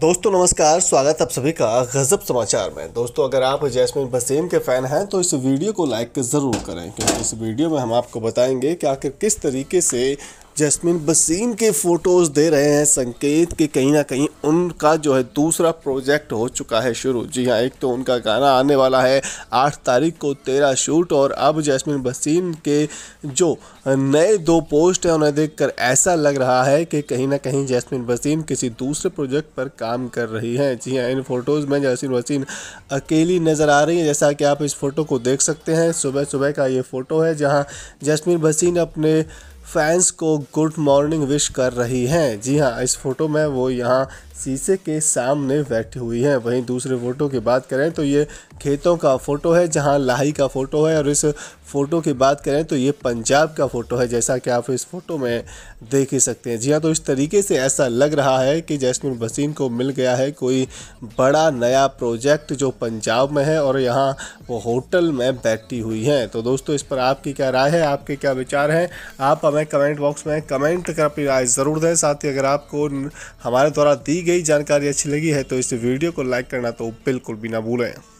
दोस्तों नमस्कार स्वागत आप सभी का गज़ब समाचार में दोस्तों अगर आप जैस्मिन बसेम के फ़ैन हैं तो इस वीडियो को लाइक ज़रूर करें क्योंकि इस वीडियो में हम आपको बताएंगे कि आखिर किस तरीके से जैस्मिन बसीम के फ़ोटोज़ दे रहे हैं संकेत कि कहीं ना कहीं उनका जो है दूसरा प्रोजेक्ट हो चुका है शुरू जी हाँ एक तो उनका गाना आने वाला है आठ तारीख को तेरह शूट और अब जैस्मिन बसीम के जो नए दो पोस्ट हैं उन्हें देखकर ऐसा लग रहा है कि कहीं ना कहीं जैस्मिन बसीम किसी दूसरे प्रोजेक्ट पर काम कर रही हैं जी हाँ इन फ़ोटोज़ में जैसमिन बसीम अकेली नज़र आ रही है जैसा कि आप इस फ़ोटो को देख सकते हैं सुबह सुबह का ये फ़ोटो है जहाँ जैसमिन बसीम अपने फैंस को गुड मॉर्निंग विश कर रही हैं जी हाँ इस फोटो में वो यहाँ शीशे के सामने बैठी हुई हैं वहीं दूसरे फ़ोटो की बात करें तो ये खेतों का फ़ोटो है जहां लाही का फ़ोटो है और इस फ़ोटो की बात करें तो ये पंजाब का फ़ोटो है जैसा कि आप इस फ़ोटो में देख ही सकते हैं जी हाँ तो इस तरीके से ऐसा लग रहा है कि जैसमिन भसीन को मिल गया है कोई बड़ा नया प्रोजेक्ट जो पंजाब में है और यहाँ वो होटल में बैठी हुई हैं तो दोस्तों इस पर आपकी क्या राय है आपके क्या विचार हैं आप हमें कमेंट बॉक्स में कमेंट कर अपनी राय ज़रूर दें साथ ही अगर आपको हमारे द्वारा दी गई जानकारी अच्छी लगी है तो इस वीडियो को लाइक करना तो बिल्कुल भी ना भूलें